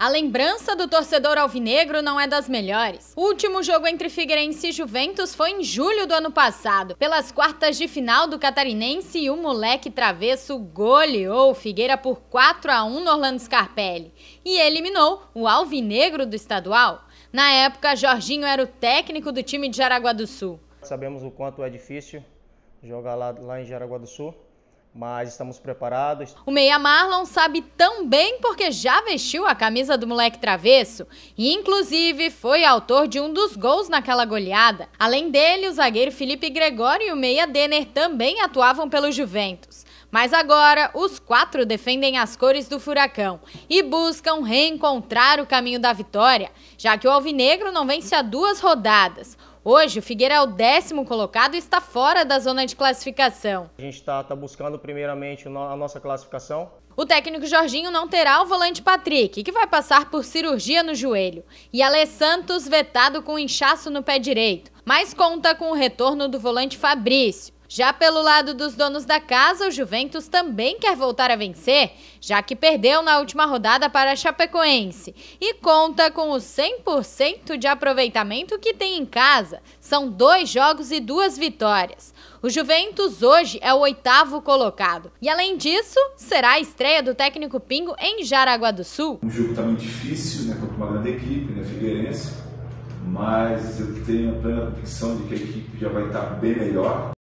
A lembrança do torcedor alvinegro não é das melhores. O último jogo entre Figueirense e Juventus foi em julho do ano passado, pelas quartas de final do Catarinense e o moleque travesso goleou Figueira por 4 a 1 no Orlando Scarpelli e eliminou o alvinegro do estadual. Na época, Jorginho era o técnico do time de Jaraguá do Sul. Sabemos o quanto é difícil jogar lá, lá em Jaraguá do Sul mas estamos preparados. O Meia Marlon sabe tão bem porque já vestiu a camisa do moleque travesso e, inclusive, foi autor de um dos gols naquela goleada. Além dele, o zagueiro Felipe Gregório e o Meia Denner também atuavam pelo Juventus. Mas agora, os quatro defendem as cores do furacão e buscam reencontrar o caminho da vitória, já que o Alvinegro não vence há duas rodadas. Hoje, o Figueira é o décimo colocado e está fora da zona de classificação. A gente está tá buscando primeiramente a nossa classificação. O técnico Jorginho não terá o volante Patrick, que vai passar por cirurgia no joelho, e Ale Santos vetado com inchaço no pé direito, mas conta com o retorno do volante Fabrício. Já pelo lado dos donos da casa, o Juventus também quer voltar a vencer, já que perdeu na última rodada para a Chapecoense e conta com o 100% de aproveitamento que tem em casa. São dois jogos e duas vitórias. O Juventus hoje é o oitavo colocado. E além disso, será a estreia do técnico Pingo em Jaraguá do Sul. Um jogo também tá difícil, né, contra uma grande equipe, né, Figueirense, mas eu tenho a plena convicção de que a equipe já vai estar tá bem melhor.